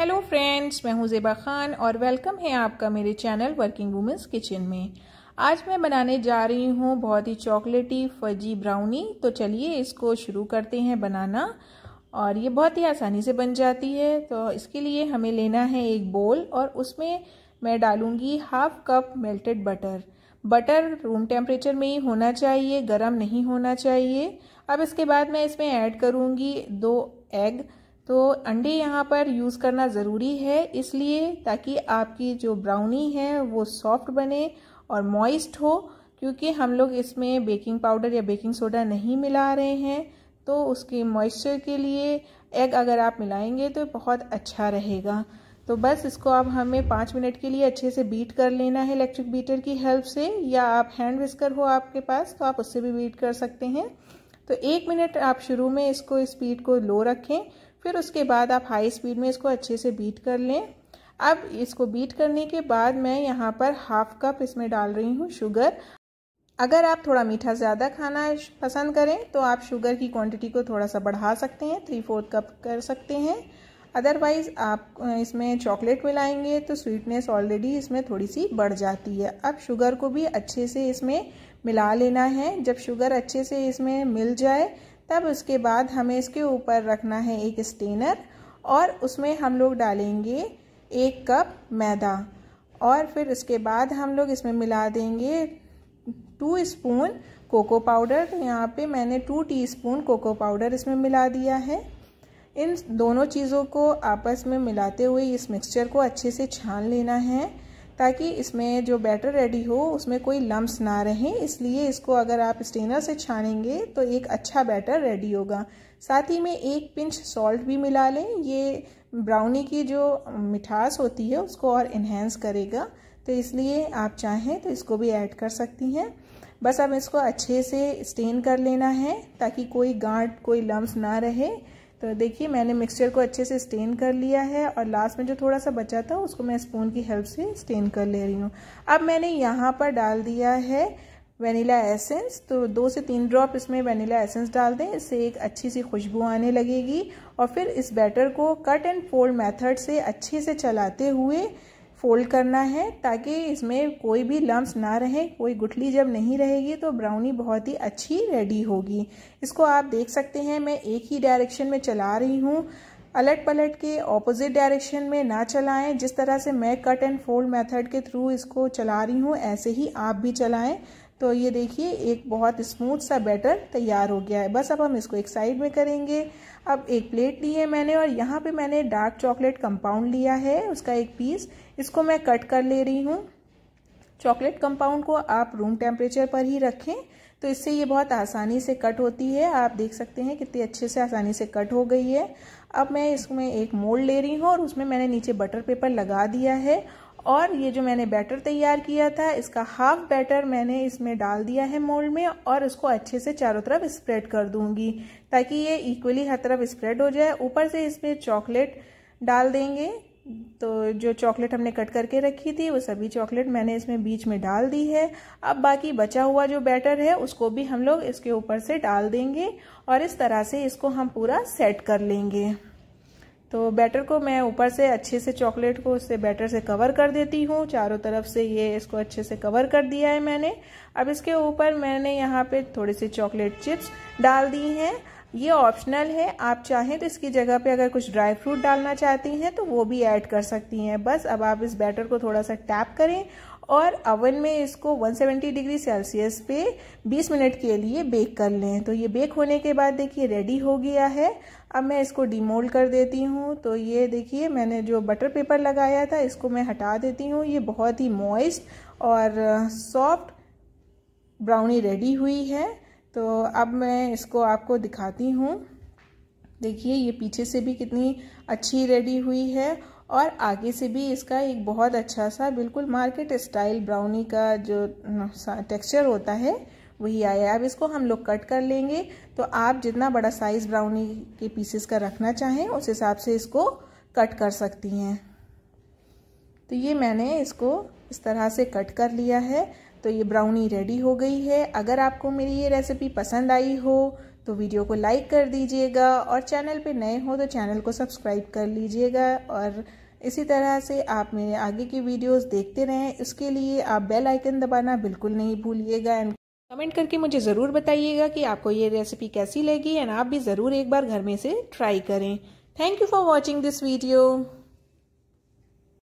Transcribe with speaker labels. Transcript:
Speaker 1: hello friends मैं हूं जेबा खान और वेलकम है आपका मेरे चैनल वर्किंग वुमेंस किचन में आज मैं बनाने जा रही हूं बहुत ही चॉकलेटी फजी ब्राउनी तो चलिए इसको शुरू करते हैं बनाना और ये बहुत ही आसानी से बन जाती है तो इसके लिए हमें लेना है एक बोल और उसमें मैं डालूँगी half cup melted butter butter room temperature में ही होना चाहिए गर्म नहीं होना चाहिए अब इसके बाद मैं इसमें ऐड करूँगी दो एग तो अंडे यहाँ पर यूज़ करना ज़रूरी है इसलिए ताकि आपकी जो ब्राउनी है वो सॉफ्ट बने और मॉइस्ट हो क्योंकि हम लोग इसमें बेकिंग पाउडर या बेकिंग सोडा नहीं मिला रहे हैं तो उसके मॉइस्चर के लिए एग अगर आप मिलाएंगे तो बहुत अच्छा रहेगा तो बस इसको अब हमें पाँच मिनट के लिए अच्छे से बीट कर लेना है इलेक्ट्रिक बीटर की हेल्प से या आप हैंड विस्कर हो आपके पास तो आप उससे भी बीट कर सकते हैं तो एक मिनट आप शुरू में इसको इस स्पीड को लो रखें फिर उसके बाद आप हाई स्पीड में इसको अच्छे से बीट कर लें अब इसको बीट करने के बाद मैं यहाँ पर हाफ कप इसमें डाल रही हूँ शुगर अगर आप थोड़ा मीठा ज़्यादा खाना पसंद करें तो आप शुगर की क्वांटिटी को थोड़ा सा बढ़ा सकते हैं थ्री फोर्थ कप कर सकते हैं अदरवाइज़ आप इसमें चॉकलेट मिलाएंगे तो स्वीटनेस ऑलरेडी इसमें थोड़ी सी बढ़ जाती है अब शुगर को भी अच्छे से इसमें मिला लेना है जब शुगर अच्छे से इसमें मिल जाए तब उसके बाद हमें इसके ऊपर रखना है एक स्टेनर और उसमें हम लोग डालेंगे एक कप मैदा और फिर उसके बाद हम लोग इसमें मिला देंगे टू स्पून कोको पाउडर यहाँ पे मैंने टू टीस्पून कोको पाउडर इसमें मिला दिया है इन दोनों चीज़ों को आपस में मिलाते हुए इस मिक्सचर को अच्छे से छान लेना है ताकि इसमें जो बैटर रेडी हो उसमें कोई लम्स ना रहें इसलिए इसको अगर आप स्टेनर से छानेंगे तो एक अच्छा बैटर रेडी होगा साथ ही में एक पिंच सॉल्ट भी मिला लें ये ब्राउनी की जो मिठास होती है उसको और इन्हेंस करेगा तो इसलिए आप चाहें तो इसको भी ऐड कर सकती हैं बस अब इसको अच्छे से स्टेन कर लेना है ताकि कोई गांठ कोई लम्ब ना रहे तो देखिए मैंने मिक्सचर को अच्छे से स्टेन कर लिया है और लास्ट में जो थोड़ा सा बचा था उसको मैं स्पून की हेल्प से स्टेन कर ले रही हूँ अब मैंने यहाँ पर डाल दिया है वनीला एसेंस तो दो से तीन ड्रॉप इसमें वनीला एसेंस डाल दें इससे एक अच्छी सी खुशबू आने लगेगी और फिर इस बैटर को कट एंड फोल्ड मेथड से अच्छे से चलाते हुए फोल्ड करना है ताकि इसमें कोई भी लम्ब ना रहे कोई गुठली जब नहीं रहेगी तो ब्राउनी बहुत ही अच्छी रेडी होगी इसको आप देख सकते हैं मैं एक ही डायरेक्शन में चला रही हूँ अलट पलट के ऑपोजिट डायरेक्शन में ना चलाएं जिस तरह से मैं कट एंड फोल्ड मेथड के थ्रू इसको चला रही हूँ ऐसे ही आप भी चलाएं तो ये देखिए एक बहुत स्मूथ सा बैटर तैयार हो गया है बस अब हम इसको एक साइड में करेंगे अब एक प्लेट ली है मैंने और यहाँ पे मैंने डार्क चॉकलेट कंपाउंड लिया है उसका एक पीस इसको मैं कट कर ले रही हूँ चॉकलेट कंपाउंड को आप रूम टेम्परेचर पर ही रखें तो इससे ये बहुत आसानी से कट होती है आप देख सकते हैं कितने अच्छे से आसानी से कट हो गई है अब मैं इसमें एक मोल्ड ले रही हूँ और उसमें मैंने नीचे बटर पेपर लगा दिया है और ये जो मैंने बैटर तैयार किया था इसका हाफ बैटर मैंने इसमें डाल दिया है मोल्ड में और इसको अच्छे से चारों तरफ स्प्रेड कर दूंगी ताकि ये इक्वली हर तरफ स्प्रेड हो जाए ऊपर से इसमें चॉकलेट डाल देंगे तो जो चॉकलेट हमने कट करके रखी थी वो सभी चॉकलेट मैंने इसमें बीच में डाल दी है अब बाकी बचा हुआ जो बैटर है उसको भी हम लोग इसके ऊपर से डाल देंगे और इस तरह से इसको हम पूरा सेट कर लेंगे तो बैटर को मैं ऊपर से अच्छे से चॉकलेट को उससे बैटर से कवर कर देती हूँ चारों तरफ से ये इसको अच्छे से कवर कर दिया है मैंने अब इसके ऊपर मैंने यहाँ पे थोड़े से चॉकलेट चिप्स डाल दी हैं ये ऑप्शनल है आप चाहें तो इसकी जगह पे अगर कुछ ड्राई फ्रूट डालना चाहती हैं तो वो भी ऐड कर सकती हैं बस अब आप इस बैटर को थोड़ा सा टैप करें और अवन में इसको 170 डिग्री सेल्सियस पे 20 मिनट के लिए बेक कर लें तो ये बेक होने के बाद देखिए रेडी हो गया है अब मैं इसको डिमोल्ड कर देती हूँ तो ये देखिए मैंने जो बटर पेपर लगाया था इसको मैं हटा देती हूँ ये बहुत ही मॉइस्ट और सॉफ्ट ब्राउनी रेडी हुई है तो अब मैं इसको आपको दिखाती हूँ देखिए ये पीछे से भी कितनी अच्छी रेडी हुई है और आगे से भी इसका एक बहुत अच्छा सा बिल्कुल मार्केट स्टाइल ब्राउनी का जो टेक्सचर होता है वही आया है अब इसको हम लोग कट कर लेंगे तो आप जितना बड़ा साइज़ ब्राउनी के पीसेस का रखना चाहें उस हिसाब से इसको कट कर सकती हैं तो ये मैंने इसको इस तरह से कट कर लिया है तो ये ब्राउनी रेडी हो गई है अगर आपको मेरी ये रेसिपी पसंद आई हो तो वीडियो को लाइक कर दीजिएगा और चैनल पे नए हो तो चैनल को सब्सक्राइब कर लीजिएगा और इसी तरह से आप मेरे आगे की वीडियोस देखते रहें इसके लिए आप बेल आइकन दबाना बिल्कुल नहीं भूलिएगा एंड कमेंट करके मुझे ज़रूर बताइएगा कि आपको ये रेसिपी कैसी लगी एंड आप भी ज़रूर एक बार घर में से ट्राई करें thank you for watching this video